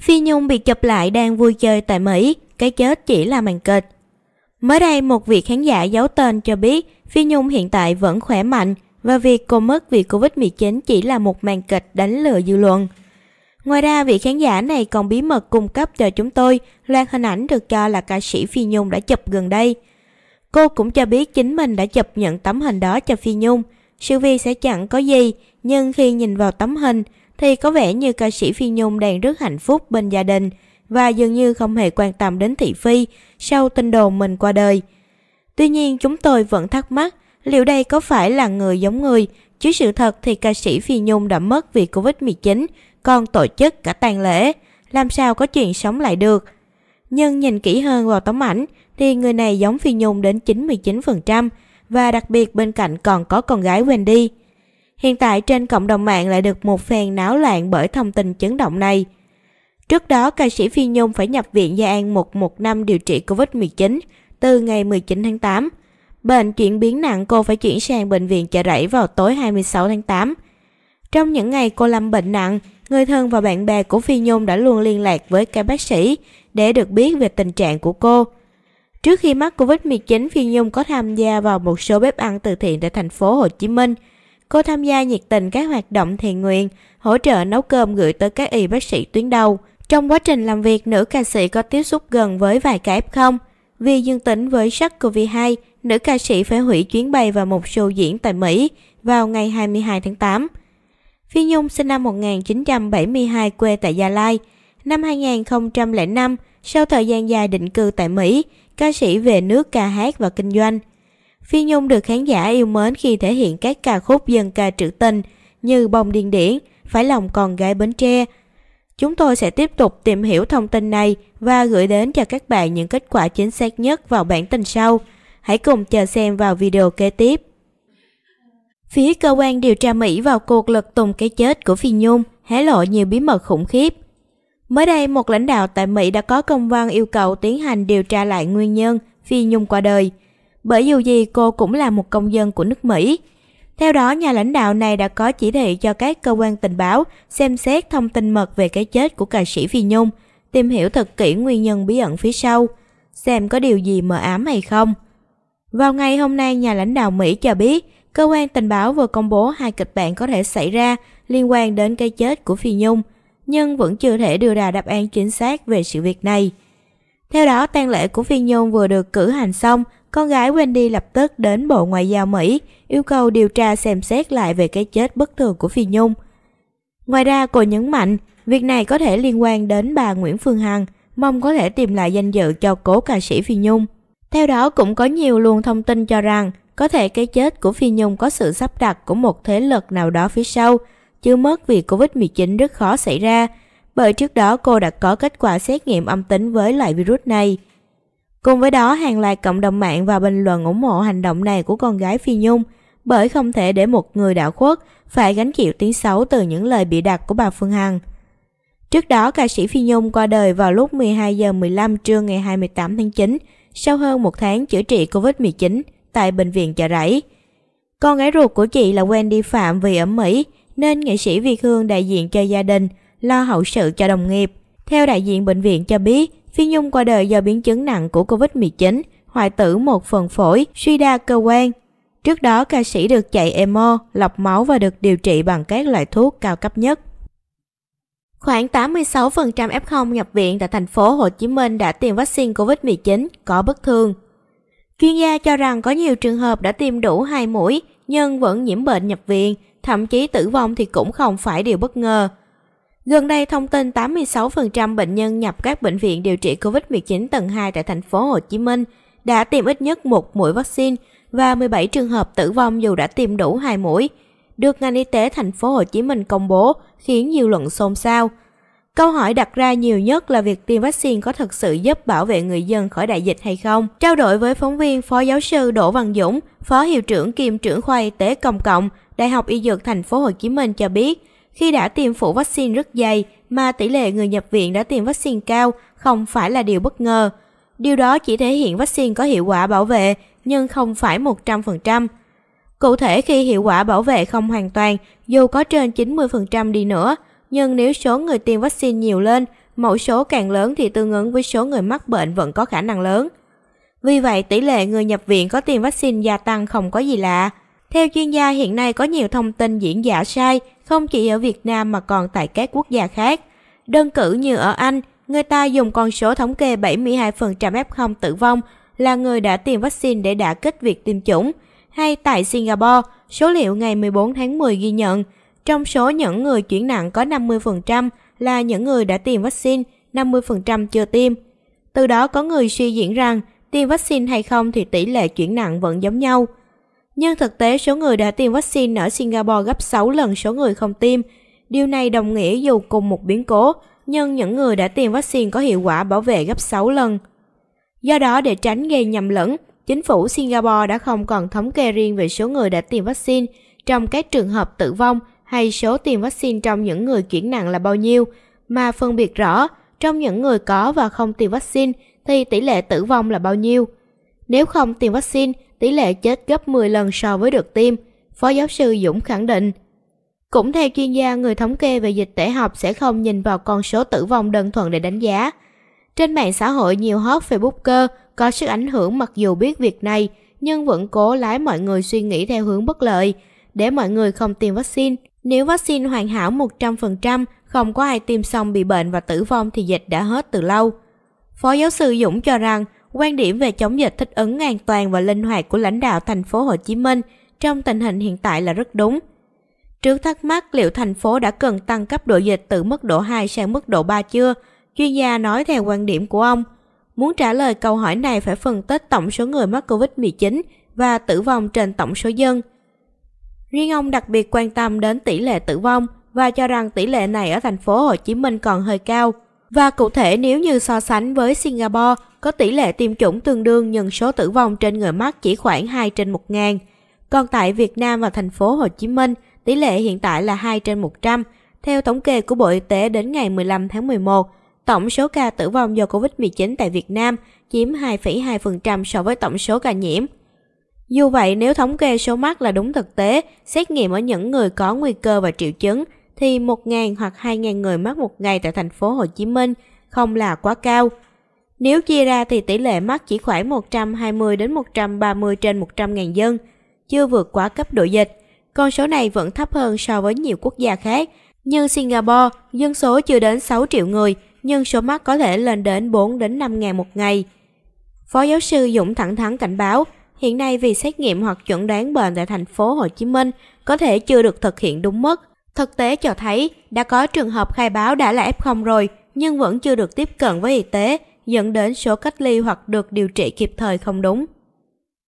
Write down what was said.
Phi Nhung bị chụp lại đang vui chơi tại Mỹ, cái chết chỉ là màn kịch. Mới đây một vị khán giả giấu tên cho biết Phi Nhung hiện tại vẫn khỏe mạnh và việc cô mất vì Covid-19 chỉ là một màn kịch đánh lừa dư luận. Ngoài ra, vị khán giả này còn bí mật cung cấp cho chúng tôi loạt hình ảnh được cho là ca sĩ Phi Nhung đã chụp gần đây. Cô cũng cho biết chính mình đã chụp nhận tấm hình đó cho Phi Nhung. Sự việc sẽ chẳng có gì, nhưng khi nhìn vào tấm hình, thì có vẻ như ca sĩ Phi Nhung đang rất hạnh phúc bên gia đình và dường như không hề quan tâm đến thị phi sau tin đồn mình qua đời. Tuy nhiên chúng tôi vẫn thắc mắc liệu đây có phải là người giống người, chứ sự thật thì ca sĩ Phi Nhung đã mất vì Covid-19, còn tổ chức cả tang lễ, làm sao có chuyện sống lại được. Nhưng nhìn kỹ hơn vào tấm ảnh thì người này giống Phi Nhung đến 99% và đặc biệt bên cạnh còn có con gái Wendy hiện tại trên cộng đồng mạng lại được một phen náo loạn bởi thông tin chấn động này. Trước đó, ca sĩ Phi Nhung phải nhập viện Gia An 1 năm điều trị Covid-19 từ ngày 19 tháng 8. Bệnh chuyển biến nặng cô phải chuyển sang bệnh viện chợ rẫy vào tối 26 tháng 8. Trong những ngày cô lâm bệnh nặng, người thân và bạn bè của Phi Nhung đã luôn liên lạc với các bác sĩ để được biết về tình trạng của cô. Trước khi mắc Covid-19, Phi Nhung có tham gia vào một số bếp ăn từ thiện tại thành phố Hồ Chí Minh – Cô tham gia nhiệt tình các hoạt động thiện nguyện, hỗ trợ nấu cơm gửi tới các y bác sĩ tuyến đầu. Trong quá trình làm việc, nữ ca sĩ có tiếp xúc gần với vài ca F0. Vì dương tính với SARS-CoV-2, nữ ca sĩ phải hủy chuyến bay và một show diễn tại Mỹ vào ngày 22 tháng 8. Phi Nhung sinh năm 1972 quê tại Gia Lai. Năm 2005, sau thời gian dài định cư tại Mỹ, ca sĩ về nước ca hát và kinh doanh. Phi Nhung được khán giả yêu mến khi thể hiện các ca khúc dân ca trữ tình như Bông Điên Điển, Phải Lòng Còn Gái Bến Tre. Chúng tôi sẽ tiếp tục tìm hiểu thông tin này và gửi đến cho các bạn những kết quả chính xác nhất vào bản tin sau. Hãy cùng chờ xem vào video kế tiếp. Phía cơ quan điều tra Mỹ vào cuộc lật tùng cái chết của Phi Nhung, hé lộ nhiều bí mật khủng khiếp. Mới đây, một lãnh đạo tại Mỹ đã có công văn yêu cầu tiến hành điều tra lại nguyên nhân Phi Nhung qua đời – bởi dù gì cô cũng là một công dân của nước Mỹ. Theo đó, nhà lãnh đạo này đã có chỉ thị cho các cơ quan tình báo xem xét thông tin mật về cái chết của ca sĩ Phi Nhung, tìm hiểu thật kỹ nguyên nhân bí ẩn phía sau, xem có điều gì mờ ám hay không. Vào ngày hôm nay, nhà lãnh đạo Mỹ cho biết cơ quan tình báo vừa công bố hai kịch bản có thể xảy ra liên quan đến cái chết của Phi Nhung, nhưng vẫn chưa thể đưa ra đáp án chính xác về sự việc này. Theo đó, tang lễ của Phi Nhung vừa được cử hành xong con gái Wendy lập tức đến Bộ Ngoại giao Mỹ yêu cầu điều tra xem xét lại về cái chết bất thường của Phi Nhung. Ngoài ra cô nhấn mạnh việc này có thể liên quan đến bà Nguyễn Phương Hằng, mong có thể tìm lại danh dự cho cố ca sĩ Phi Nhung. Theo đó cũng có nhiều luồng thông tin cho rằng có thể cái chết của Phi Nhung có sự sắp đặt của một thế lực nào đó phía sau, chứ mất vì Covid-19 rất khó xảy ra, bởi trước đó cô đã có kết quả xét nghiệm âm tính với loại virus này. Cùng với đó, hàng loạt cộng đồng mạng và bình luận ủng hộ hành động này của con gái Phi Nhung, bởi không thể để một người đạo khuất phải gánh chịu tiếng xấu từ những lời bị đặt của bà Phương Hằng. Trước đó, ca sĩ Phi Nhung qua đời vào lúc 12 giờ 15 trưa ngày 28 tháng 9, sau hơn một tháng chữa trị COVID-19 tại Bệnh viện Chợ Rẫy. Con gái ruột của chị là Wendy Phạm vì ở Mỹ, nên nghệ sĩ Việt Hương đại diện cho gia đình, lo hậu sự cho đồng nghiệp. Theo đại diện bệnh viện cho biết, Phi Nhung qua đời do biến chứng nặng của Covid-19, hoại tử một phần phổi, suy đa cơ quan. Trước đó, ca sĩ được chạy emo, lọc máu và được điều trị bằng các loại thuốc cao cấp nhất. Khoảng 86% F0 nhập viện tại thành phố Hồ Chí Minh đã tiêm vaccine COVID-19 có bất thường. Chuyên gia cho rằng có nhiều trường hợp đã tiêm đủ 2 mũi nhưng vẫn nhiễm bệnh nhập viện, thậm chí tử vong thì cũng không phải điều bất ngờ. Gần đây, thông tin 86% bệnh nhân nhập các bệnh viện điều trị COVID-19 tầng 2 tại thành phố Hồ Chí Minh đã tiêm ít nhất một mũi vaccine và 17 trường hợp tử vong dù đã tiêm đủ hai mũi, được ngành y tế thành phố Hồ Chí Minh công bố khiến nhiều luận xôn xao. Câu hỏi đặt ra nhiều nhất là việc tiêm vaccine có thực sự giúp bảo vệ người dân khỏi đại dịch hay không. Trao đổi với phóng viên Phó Giáo sư Đỗ Văn Dũng, Phó Hiệu trưởng kiêm trưởng khoa Y tế Công cộng, Đại học Y Dược Thành phố Hồ Chí Minh cho biết, khi đã tiêm phủ vaccine rất dày mà tỷ lệ người nhập viện đã tiêm vaccine cao không phải là điều bất ngờ. Điều đó chỉ thể hiện vaccine có hiệu quả bảo vệ nhưng không phải 100%. Cụ thể khi hiệu quả bảo vệ không hoàn toàn, dù có trên 90% đi nữa, nhưng nếu số người tiêm vaccine nhiều lên, mẫu số càng lớn thì tương ứng với số người mắc bệnh vẫn có khả năng lớn. Vì vậy, tỷ lệ người nhập viện có tiêm vaccine gia tăng không có gì lạ. Theo chuyên gia, hiện nay có nhiều thông tin diễn giả sai, không chỉ ở Việt Nam mà còn tại các quốc gia khác. Đơn cử như ở Anh, người ta dùng con số thống kê 72% F0 tử vong là người đã tiêm vaccine để đã kích việc tiêm chủng. Hay tại Singapore, số liệu ngày 14 tháng 10 ghi nhận, trong số những người chuyển nặng có 50% là những người đã tiêm vaccine, 50% chưa tiêm. Từ đó có người suy diễn rằng tiêm vaccine hay không thì tỷ lệ chuyển nặng vẫn giống nhau – nhưng thực tế số người đã tiêm vaccine ở Singapore gấp 6 lần số người không tiêm. Điều này đồng nghĩa dù cùng một biến cố, nhưng những người đã tiêm vaccine có hiệu quả bảo vệ gấp 6 lần. Do đó, để tránh gây nhầm lẫn, chính phủ Singapore đã không còn thống kê riêng về số người đã tiêm vaccine trong các trường hợp tử vong hay số tiêm vaccine trong những người chuyển nặng là bao nhiêu, mà phân biệt rõ trong những người có và không tiêm vaccine thì tỷ lệ tử vong là bao nhiêu. Nếu không tiêm vaccine, tỷ lệ chết gấp 10 lần so với được tiêm, Phó giáo sư Dũng khẳng định. Cũng theo chuyên gia, người thống kê về dịch tễ học sẽ không nhìn vào con số tử vong đơn thuần để đánh giá. Trên mạng xã hội nhiều hot Facebooker có sức ảnh hưởng mặc dù biết việc này, nhưng vẫn cố lái mọi người suy nghĩ theo hướng bất lợi, để mọi người không tiêm vaccine. Nếu vaccine hoàn hảo 100%, không có ai tiêm xong bị bệnh và tử vong thì dịch đã hết từ lâu. Phó giáo sư Dũng cho rằng, quan điểm về chống dịch thích ứng an toàn và linh hoạt của lãnh đạo thành phố Hồ Chí Minh trong tình hình hiện tại là rất đúng. Trước thắc mắc liệu thành phố đã cần tăng cấp độ dịch từ mức độ 2 sang mức độ 3 chưa, chuyên gia nói theo quan điểm của ông. Muốn trả lời câu hỏi này phải phân tích tổng số người mắc Covid-19 và tử vong trên tổng số dân. Riêng ông đặc biệt quan tâm đến tỷ lệ tử vong và cho rằng tỷ lệ này ở thành phố Hồ Chí Minh còn hơi cao – và cụ thể nếu như so sánh với Singapore, có tỷ lệ tiêm chủng tương đương nhưng số tử vong trên người mắc chỉ khoảng 2 trên 1 ngàn. Còn tại Việt Nam và thành phố Hồ Chí Minh, tỷ lệ hiện tại là 2 trên 100. Theo thống kê của Bộ Y tế đến ngày 15 tháng 11, tổng số ca tử vong do COVID-19 tại Việt Nam chiếm 2,2% so với tổng số ca nhiễm. Dù vậy, nếu thống kê số mắc là đúng thực tế, xét nghiệm ở những người có nguy cơ và triệu chứng thì 1.000 hoặc 2.000 người mắc một ngày tại thành phố Hồ Chí Minh không là quá cao. Nếu chia ra thì tỷ lệ mắc chỉ khoảng 120 đến 130 trên 100.000 dân, chưa vượt quá cấp độ dịch. Con số này vẫn thấp hơn so với nhiều quốc gia khác, như Singapore, dân số chưa đến 6 triệu người, nhưng số mắc có thể lên đến 4 đến 5 ngàn một ngày. Phó giáo sư Dũng thẳng thắn cảnh báo, hiện nay vì xét nghiệm hoặc chuẩn đoán bệnh tại thành phố Hồ Chí Minh có thể chưa được thực hiện đúng mức, Thực tế cho thấy đã có trường hợp khai báo đã là F0 rồi nhưng vẫn chưa được tiếp cận với y tế dẫn đến số cách ly hoặc được điều trị kịp thời không đúng.